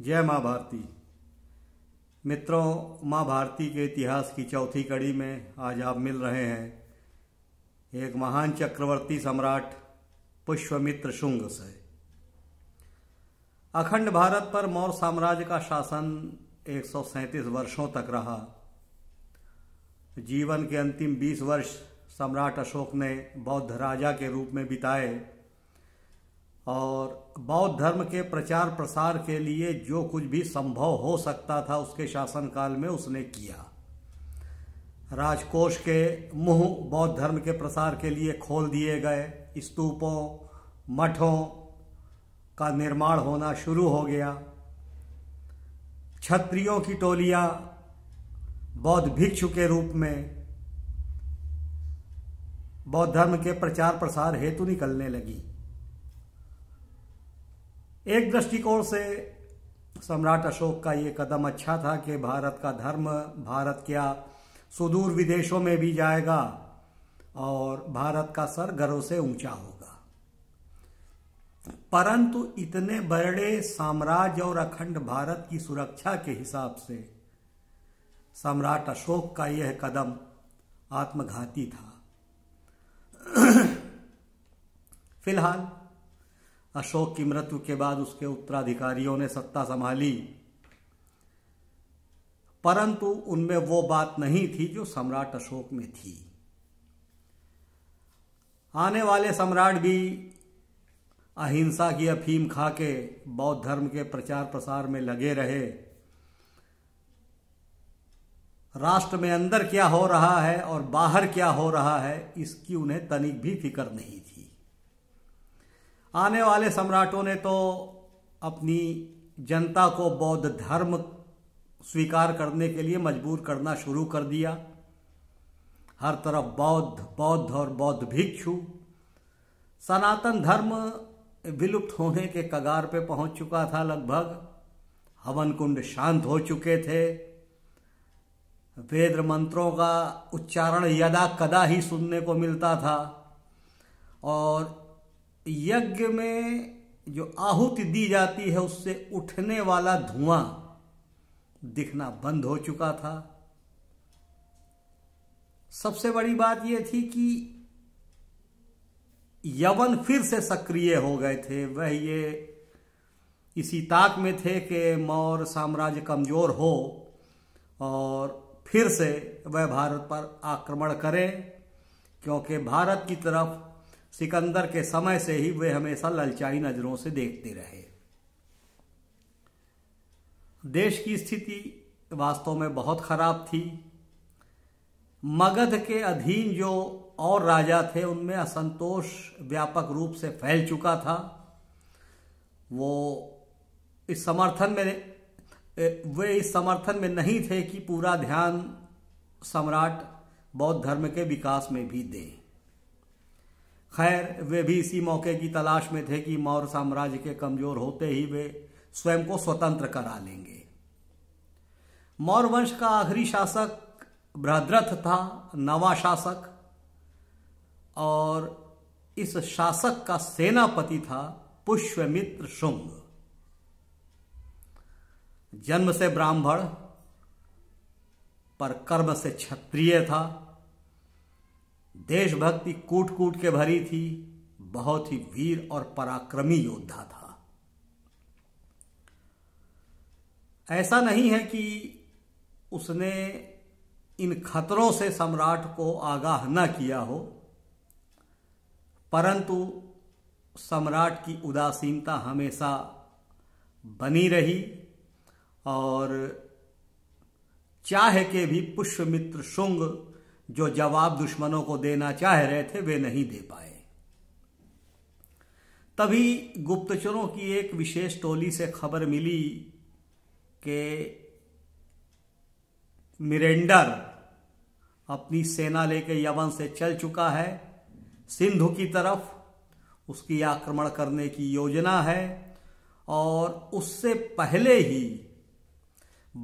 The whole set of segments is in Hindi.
जय माँ भारती मित्रों माँ भारती के इतिहास की चौथी कड़ी में आज आप मिल रहे हैं एक महान चक्रवर्ती सम्राट पुष्पमित्र शुंग से अखंड भारत पर मौर्य साम्राज्य का शासन एक वर्षों तक रहा जीवन के अंतिम 20 वर्ष सम्राट अशोक ने बौद्ध राजा के रूप में बिताए और बौद्ध धर्म के प्रचार प्रसार के लिए जो कुछ भी संभव हो सकता था उसके शासनकाल में उसने किया राजकोष के मुंह बौद्ध धर्म के प्रसार के लिए खोल दिए गए स्तूपों मठों का निर्माण होना शुरू हो गया क्षत्रियों की टोलियां बौद्ध भिक्षु के रूप में बौद्ध धर्म के प्रचार प्रसार हेतु निकलने लगी एक दृष्टिकोण से सम्राट अशोक का ये कदम अच्छा था कि भारत का धर्म भारत क्या सुदूर विदेशों में भी जाएगा और भारत का सर घरों से ऊंचा होगा परंतु इतने बड़े साम्राज्य और अखंड भारत की सुरक्षा के हिसाब से सम्राट अशोक का यह कदम आत्मघाती था फिलहाल अशोक की मृत्यु के बाद उसके उत्तराधिकारियों ने सत्ता संभाली परंतु उनमें वो बात नहीं थी जो सम्राट अशोक में थी आने वाले सम्राट भी अहिंसा की अफीम खा के बौद्ध धर्म के प्रचार प्रसार में लगे रहे राष्ट्र में अंदर क्या हो रहा है और बाहर क्या हो रहा है इसकी उन्हें तनिक भी फिक्र नहीं थी आने वाले सम्राटों ने तो अपनी जनता को बौद्ध धर्म स्वीकार करने के लिए मजबूर करना शुरू कर दिया हर तरफ बौद्ध बौद्ध और बौद्ध भिक्षु सनातन धर्म विलुप्त होने के कगार पे पहुंच चुका था लगभग हवन कुंड शांत हो चुके थे वेद मंत्रों का उच्चारण यदा कदा ही सुनने को मिलता था और यज्ञ में जो आहुति दी जाती है उससे उठने वाला धुआं दिखना बंद हो चुका था सबसे बड़ी बात यह थी कि यवन फिर से सक्रिय हो गए थे वह ये इसी ताक में थे कि मौर्य साम्राज्य कमजोर हो और फिर से वह भारत पर आक्रमण करें क्योंकि भारत की तरफ सिकंदर के समय से ही वे हमेशा ललचाई नजरों से देखते रहे देश की स्थिति वास्तव में बहुत खराब थी मगध के अधीन जो और राजा थे उनमें असंतोष व्यापक रूप से फैल चुका था वो इस समर्थन में वे इस समर्थन में नहीं थे कि पूरा ध्यान सम्राट बौद्ध धर्म के विकास में भी दें खैर वे भी इसी मौके की तलाश में थे कि मौर्य साम्राज्य के कमजोर होते ही वे स्वयं को स्वतंत्र करा लेंगे मौर्य वंश का आखिरी शासक बृहद्रथ था नवा शासक और इस शासक का सेनापति था पुष्यमित्र शुंग जन्म से ब्राह्मण पर कर्म से क्षत्रिय था देशभक्ति कूट कूट के भरी थी बहुत ही वीर और पराक्रमी योद्धा था ऐसा नहीं है कि उसने इन खतरों से सम्राट को आगाह न किया हो परंतु सम्राट की उदासीनता हमेशा बनी रही और चाह के भी पुष्यमित्र शुंग जो जवाब दुश्मनों को देना चाह रहे थे वे नहीं दे पाए तभी गुप्तचरों की एक विशेष टोली से खबर मिली कि मिरेंडर अपनी सेना लेकर यवन से चल चुका है सिंधु की तरफ उसकी आक्रमण करने की योजना है और उससे पहले ही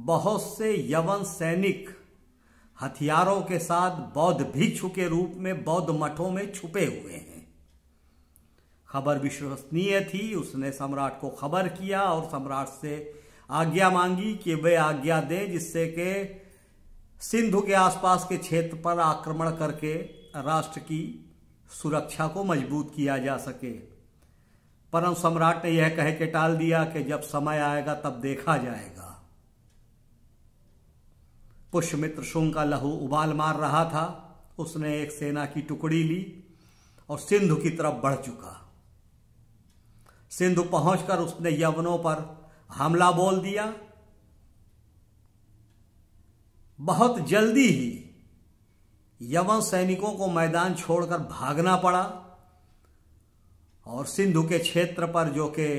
बहुत से यवन सैनिक हथियारों के साथ बौद्ध भिक्षु के रूप में बौद्ध मठों में छुपे हुए हैं खबर विश्वसनीय थी उसने सम्राट को खबर किया और सम्राट से आज्ञा मांगी कि वे आज्ञा दें जिससे कि सिंधु के आसपास के क्षेत्र पर आक्रमण करके राष्ट्र की सुरक्षा को मजबूत किया जा सके परम सम्राट ने यह कह के टाल दिया कि जब समय आएगा तब देखा जाएगा पुष्यमित्र शुंग का लहू उबाल मार रहा था उसने एक सेना की टुकड़ी ली और सिंधु की तरफ बढ़ चुका सिंधु पहुंचकर उसने यवनों पर हमला बोल दिया बहुत जल्दी ही यवन सैनिकों को मैदान छोड़कर भागना पड़ा और सिंधु के क्षेत्र पर जो के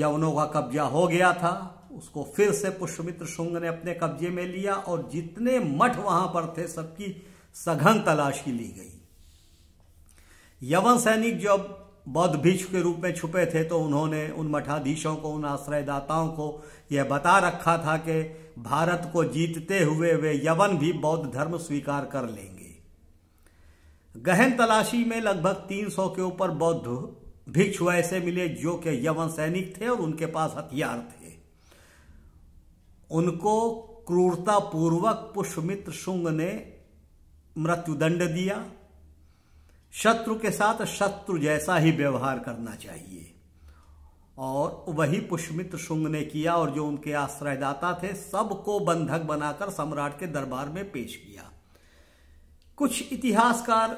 यवनों का कब्जा हो गया था उसको फिर से पुष्पमित्र शुंग ने अपने कब्जे में लिया और जितने मठ वहां पर थे सबकी सघन तलाशी ली गई यवन सैनिक जो बौद्ध भिक्षु के रूप में छुपे थे तो उन्होंने उन मठाधीशों को उन आश्रयदाताओं को यह बता रखा था कि भारत को जीतते हुए वे यवन भी बौद्ध धर्म स्वीकार कर लेंगे गहन तलाशी में लगभग 300 के ऊपर बौद्ध भिक्षु ऐसे मिले जो कि यवन सैनिक थे और उनके पास हथियार थे उनको क्रूरतापूर्वक पुष्यमित्र शुंग ने मृत्युदंड दिया शत्रु के साथ शत्रु जैसा ही व्यवहार करना चाहिए और वही पुष्यमित्र शुंग ने किया और जो उनके आश्रयदाता थे सबको बंधक बनाकर सम्राट के दरबार में पेश किया कुछ इतिहासकार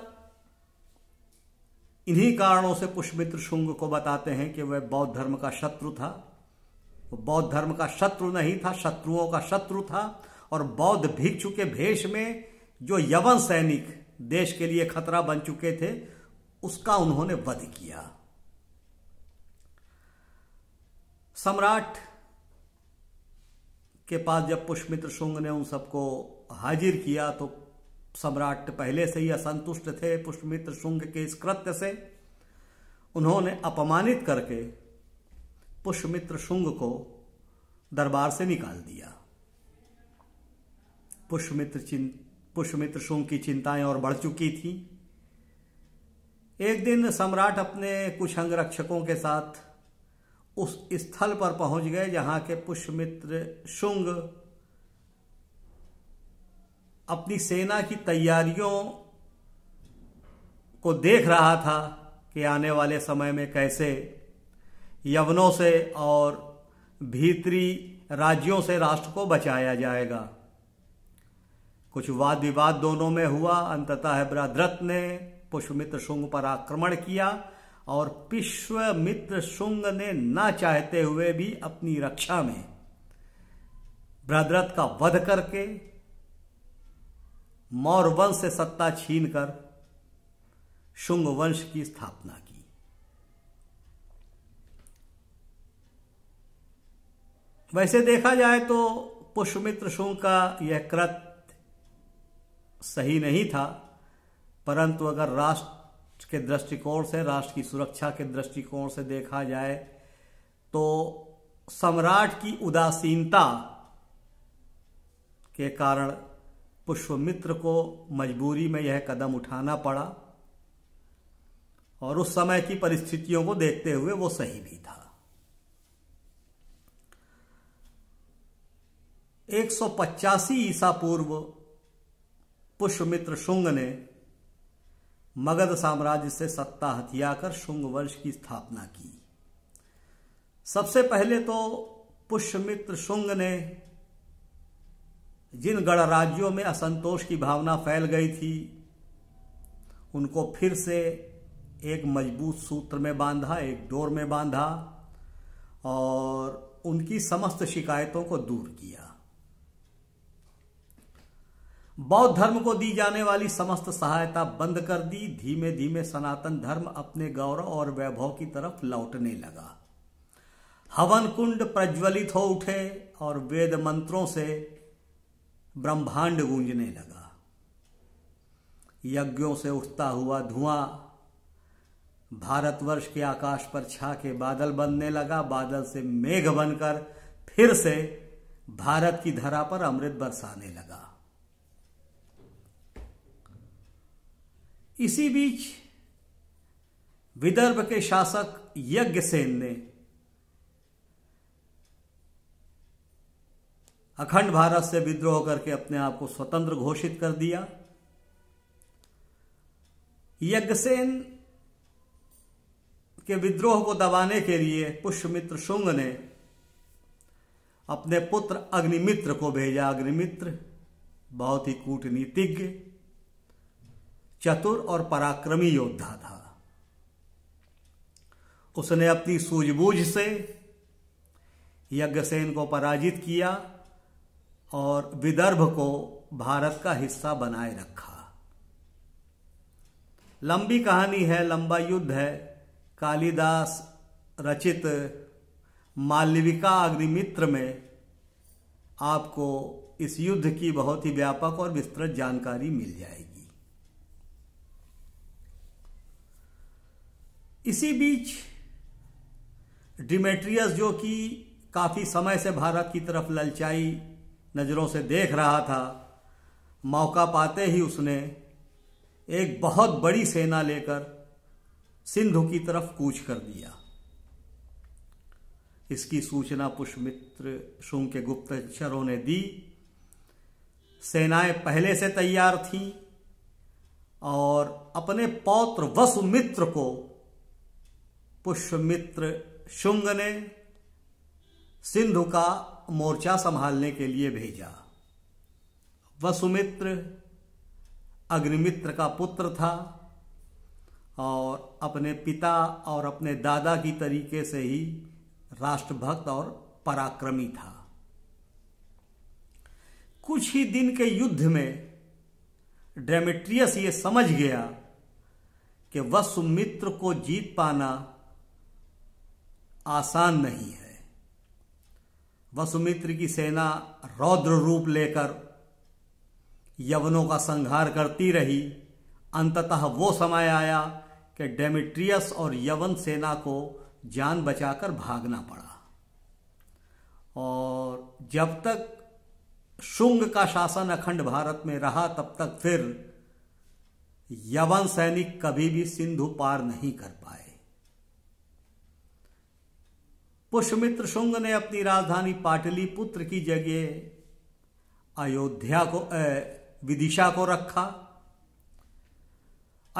इन्हीं कारणों से पुष्यमित्र शुंग को बताते हैं कि वह बौद्ध धर्म का शत्रु था वो बौद्ध धर्म का शत्रु नहीं था शत्रुओं का शत्रु था और बौद्ध भिक्षु के भेष में जो यवन सैनिक देश के लिए खतरा बन चुके थे उसका उन्होंने वध किया सम्राट के पास जब पुष्मित्र शुंग ने उन सबको हाजिर किया तो सम्राट पहले से ही असंतुष्ट थे पुष्पमित्र शुंग के इस कृत्य से उन्होंने अपमानित करके पुष्यमित्र शुंग को दरबार से निकाल दिया पुष्यमित्र पुष्यमित्र शुंग की चिंताएं और बढ़ चुकी थी एक दिन सम्राट अपने कुछ अंगरक्षकों के साथ उस स्थल पर पहुंच गए जहां के पुष्यमित्र शुंग अपनी सेना की तैयारियों को देख रहा था कि आने वाले समय में कैसे यवनों से और भीतरी राज्यों से राष्ट्र को बचाया जाएगा कुछ वाद विवाद दोनों में हुआ अंततः ब्राद्रत ने पुष्पमित्र शुंग पर आक्रमण किया और विश्वमित्र शुंग ने ना चाहते हुए भी अपनी रक्षा में ब्रदरथ का वध करके मौर्य वंश से सत्ता छीनकर शुंग वंश की स्थापना की वैसे देखा जाए तो पुष्यमित्र शुंग का यह कृत सही नहीं था परंतु अगर राष्ट्र के दृष्टिकोण से राष्ट्र की सुरक्षा के दृष्टिकोण से देखा जाए तो सम्राट की उदासीनता के कारण पुष्यमित्र को मजबूरी में यह कदम उठाना पड़ा और उस समय की परिस्थितियों को देखते हुए वो सही भी था एक सौ पचासी ईसा पूर्व पुष्यमित्र शुंग ने मगध साम्राज्य से सत्ता हथियाकर शुंग वंश की स्थापना की सबसे पहले तो पुष्यमित्र शुंग ने जिन गणराज्यों में असंतोष की भावना फैल गई थी उनको फिर से एक मजबूत सूत्र में बांधा एक डोर में बांधा और उनकी समस्त शिकायतों को दूर किया बौद्ध धर्म को दी जाने वाली समस्त सहायता बंद कर दी धीमे धीमे सनातन धर्म अपने गौरव और वैभव की तरफ लौटने लगा हवन कुंड प्रज्वलित हो उठे और वेद मंत्रों से ब्रह्मांड गूंजने लगा यज्ञों से उठता हुआ धुआं भारतवर्ष के आकाश पर छा के बादल बनने लगा बादल से मेघ बनकर फिर से भारत की धरा पर अमृत बरसाने लगा इसी बीच विदर्भ के शासक यज्ञसेन ने अखंड भारत से विद्रोह करके अपने आप को स्वतंत्र घोषित कर दिया यज्ञसेन के विद्रोह को दबाने के लिए पुष्यमित्र शुंग ने अपने पुत्र अग्निमित्र को भेजा अग्निमित्र बहुत ही कूटनीतिज्ञ चतुर और पराक्रमी योद्धा था उसने अपनी सूझबूझ से यज्ञसेन को पराजित किया और विदर्भ को भारत का हिस्सा बनाए रखा लंबी कहानी है लंबा युद्ध है कालिदास रचित मालविका अग्निमित्र में आपको इस युद्ध की बहुत ही व्यापक और विस्तृत जानकारी मिल जाएगी इसी बीच डिमेट्रियस जो कि काफ़ी समय से भारत की तरफ ललचाई नज़रों से देख रहा था मौका पाते ही उसने एक बहुत बड़ी सेना लेकर सिंधु की तरफ कूच कर दिया इसकी सूचना पुष्पमित्र शुंग के गुप्तचरों ने दी सेनाएं पहले से तैयार थीं और अपने पौत्र वसुमित्र को पुष्यमित्र शुंग ने सिंधु का मोर्चा संभालने के लिए भेजा वसुमित्र अग्निमित्र का पुत्र था और अपने पिता और अपने दादा की तरीके से ही राष्ट्रभक्त और पराक्रमी था कुछ ही दिन के युद्ध में डेमेट्रियस ये समझ गया कि वसुमित्र को जीत पाना आसान नहीं है वसुमित्र की सेना रौद्र रूप लेकर यवनों का संहार करती रही अंततः वो समय आया कि डेमिट्रियस और यवन सेना को जान बचाकर भागना पड़ा और जब तक शुंग का शासन अखंड भारत में रहा तब तक फिर यवन सैनिक कभी भी सिंधु पार नहीं कर पाए पुष्यमित्र शुंग ने अपनी राजधानी पाटलिपुत्र की जगह अयोध्या को विदिशा को रखा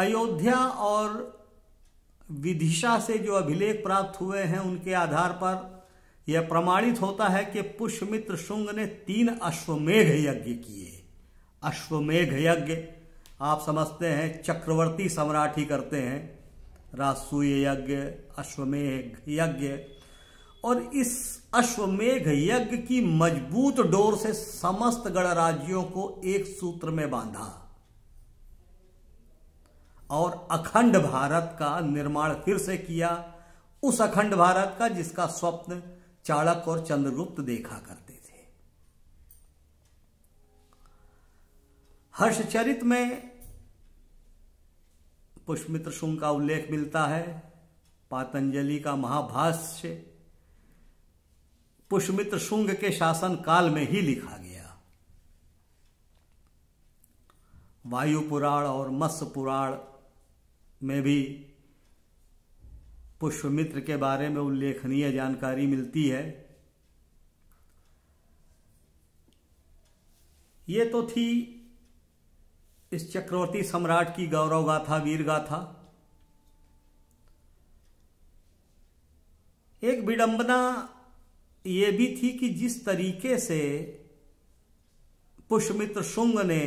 अयोध्या और विदिशा से जो अभिलेख प्राप्त हुए हैं उनके आधार पर यह प्रमाणित होता है कि पुष्यमित्र शुंग ने तीन अश्वमेघ यज्ञ किए अश्वमेघ यज्ञ आप समझते हैं चक्रवर्ती सम्राट ही करते हैं राजसूय यज्ञ अश्वमेघ यज्ञ और इस अश्वमेघ यज्ञ की मजबूत डोर से समस्त गणराज्यों को एक सूत्र में बांधा और अखंड भारत का निर्माण फिर से किया उस अखंड भारत का जिसका स्वप्न चाणक और चंद्रगुप्त देखा करते थे हर्षचरित में पुष्पमित्र शुंग का उल्लेख मिलता है पातंजलि का महाभाष्य पुष्मित्र शुंग के शासन काल में ही लिखा गया वायु पुराण और मत्स्य पुराण में भी पुष्पमित्र के बारे में उल्लेखनीय जानकारी मिलती है ये तो थी इस चक्रवर्ती सम्राट की गौरव गाथा वीर गाथा एक विडंबना ये भी थी कि जिस तरीके से पुष्यमित्र शुंग ने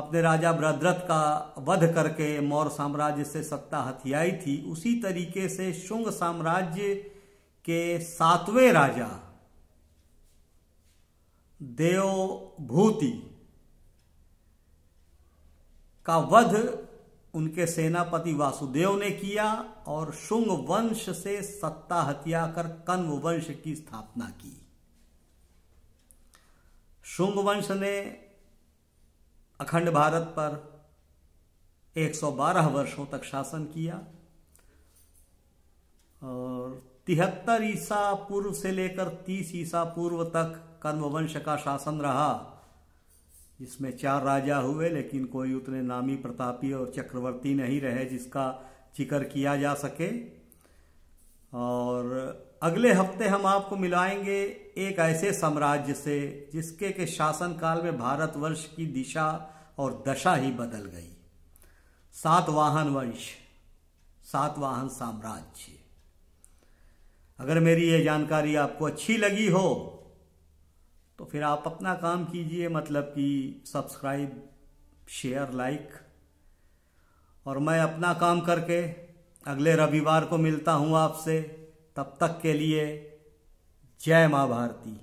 अपने राजा ब्रद्रथ का वध करके मौर्य साम्राज्य से सत्ता हथियाई थी उसी तरीके से शुंग साम्राज्य के सातवें राजा देवभूति का वध उनके सेनापति वासुदेव ने किया और शुंग वंश से सत्ता हत्या कर कन्व वंश की स्थापना की शुंग वंश ने अखंड भारत पर 112 वर्षों तक शासन किया और तिहत्तर ईसा पूर्व से लेकर 30 ईसा पूर्व तक कन्व वंश का शासन रहा इसमें चार राजा हुए लेकिन कोई उतने नामी प्रतापी और चक्रवर्ती नहीं रहे जिसका जिक्र किया जा सके और अगले हफ्ते हम आपको मिलाएंगे एक ऐसे साम्राज्य से जिसके के शासनकाल में भारतवर्ष की दिशा और दशा ही बदल गई सातवाहन वंश सातवाहन साम्राज्य अगर मेरी ये जानकारी आपको अच्छी लगी हो तो फिर आप अपना काम कीजिए मतलब कि सब्सक्राइब शेयर लाइक और मैं अपना काम करके अगले रविवार को मिलता हूँ आपसे तब तक के लिए जय माँ भारती